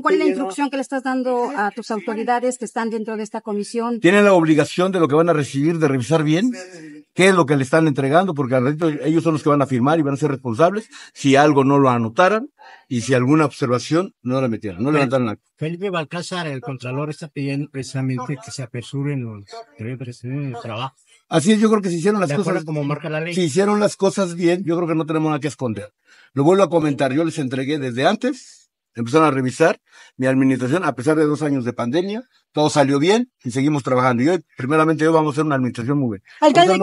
¿Cuál es la instrucción que le estás dando a tus autoridades que están dentro de esta comisión? ¿Tienen la obligación de lo que van a recibir de revisar bien? ¿Qué es lo que le están entregando? Porque al ellos son los que van a firmar y van a ser responsables si algo no lo anotaran y si alguna observación no la metieran, no levantaran Felipe Balcázar, el Contralor, está pidiendo precisamente que se apresuren los presidentes del trabajo. Así es, yo creo que se hicieron las cosas como marca la ley. Si hicieron las cosas bien, yo creo que no tenemos nada que esconder. Lo vuelvo a comentar, yo les entregué desde antes empezaron a revisar mi administración, a pesar de dos años de pandemia, todo salió bien y seguimos trabajando. Y hoy, primeramente, hoy vamos a hacer una administración muy buena. Alcalde,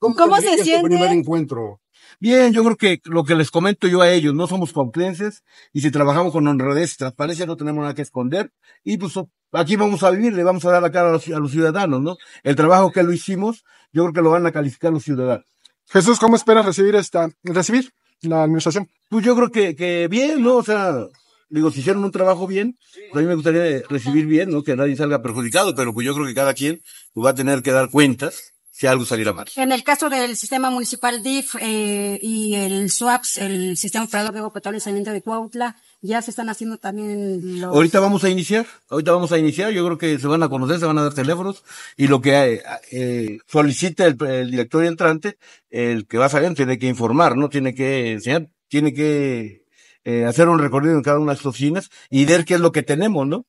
¿cómo, ¿Cómo se siente? Primer encuentro? Bien, yo creo que lo que les comento yo a ellos, no somos pautlenses y si trabajamos con honradez, transparencia, no tenemos nada que esconder y pues oh, aquí vamos a vivir, le vamos a dar la cara a los, a los ciudadanos, ¿no? El trabajo que lo hicimos, yo creo que lo van a calificar los ciudadanos. Jesús, ¿cómo esperas recibir esta, recibir la administración? Pues yo creo que, que bien, ¿no? O sea, digo, si hicieron un trabajo bien, pues, a mí me gustaría recibir bien, ¿no? Que nadie salga perjudicado, pero pues yo creo que cada quien pues, va a tener que dar cuentas si algo saliera mal. En el caso del sistema municipal DIF eh, y el SWAPS, el Sistema Operador de petróleo y de Cuautla, ya se están haciendo también los... Ahorita vamos a iniciar, ahorita vamos a iniciar, yo creo que se van a conocer, se van a dar teléfonos y lo que eh, eh, solicita el, el, director entrante, el que va a saliendo tiene que informar, no tiene que enseñar, tiene que eh, hacer un recorrido en cada una de las oficinas y ver qué es lo que tenemos, ¿no?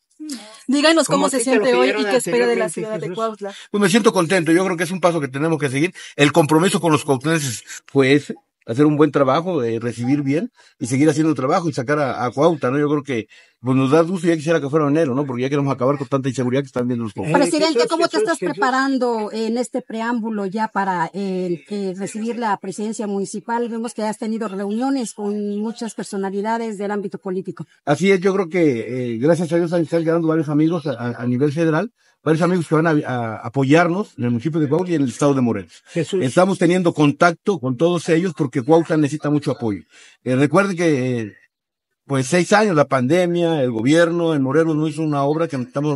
Díganos cómo, se siente hoy y qué espera de la ciudad de Cuautla. Pues me siento contento, yo creo que es un paso que tenemos que seguir. El compromiso con los cuautlenses fue ese, hacer un buen trabajo, eh, recibir bien y seguir haciendo el trabajo y sacar a, a ¿no? Yo creo que pues nos da gusto, ya quisiera que fuera enero, ¿no? Porque ya queremos acabar con tanta inseguridad que están viendo los pobres. Presidente, ¿cómo te estás preparando en este preámbulo ya para eh, eh, recibir la presidencia municipal? Vemos que has tenido reuniones con muchas personalidades del ámbito político. Así es, yo creo que eh, gracias a Dios han estado llegando varios amigos a, nivel federal, varios amigos que van a, apoyarnos en el municipio de Cuautla y en el estado de Morelos. Jesús. Estamos teniendo contacto con todos ellos porque Cuautla necesita mucho apoyo. Recuerde que pues seis años, la pandemia, el gobierno, el Morelos no hizo una obra que estamos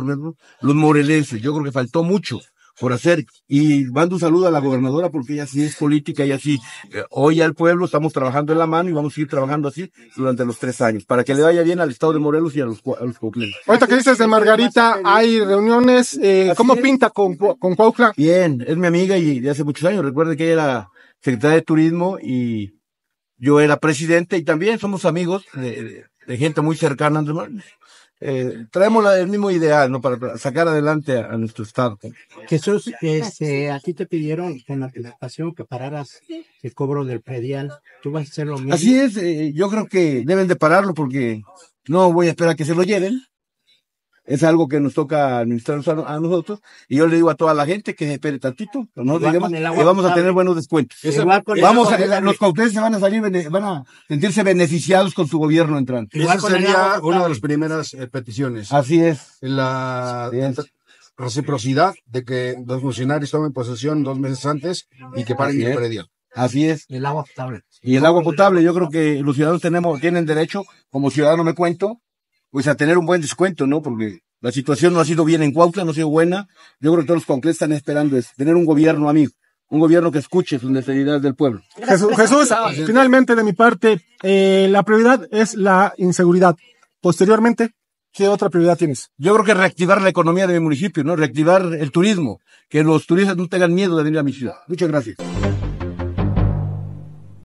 los morelenses. Yo creo que faltó mucho por hacer. Y mando un saludo a la gobernadora porque ella sí es política, y así. Eh, hoy al pueblo, estamos trabajando en la mano y vamos a seguir trabajando así durante los tres años, para que le vaya bien al estado de Morelos y a los, a Ahorita que dices de Margarita, hay reuniones, eh, ¿cómo pinta con, con Bien, es mi amiga y de hace muchos años, recuerde que ella era secretaria de turismo y yo era presidente y también somos amigos de, gente muy cercana. Eh, traemos el mismo ideal ¿no? para, sacar adelante a, nuestro Estado. Jesús, este, eh, aquí te pidieron con la que pararas el cobro del predial. ¿Tú vas a hacer lo mismo? Así es, eh, yo creo que deben de pararlo porque no voy a esperar que se lo lleven es algo que nos toca administrar a, nosotros. Y yo le digo a toda la gente que espere tantito, no digamos, que eh, vamos a tener buenos descuentos. los cauteles se van a salir, van a sentirse beneficiados con su gobierno entrante. Esa sería una de las primeras eh, peticiones. Así es. La reciprocidad de que los funcionarios tomen posesión dos meses antes y que paren el predio. Así es. el agua potable. Y el agua potable, yo creo que los ciudadanos tenemos, tienen derecho, como ciudadano me cuento, pues a tener un buen descuento, ¿no? Porque la situación no ha sido bien en Cuautla, no ha sido buena. Yo creo que todos los concretos están esperando es tener un gobierno amigo, un gobierno que escuche sus necesidades del pueblo. Jesús, Jesús ah, finalmente de mi parte, eh, la prioridad es la inseguridad. Posteriormente, ¿qué otra prioridad tienes? Yo creo que reactivar la economía de mi municipio, ¿no? Reactivar el turismo, que los turistas no tengan miedo de venir a mi ciudad. Muchas gracias.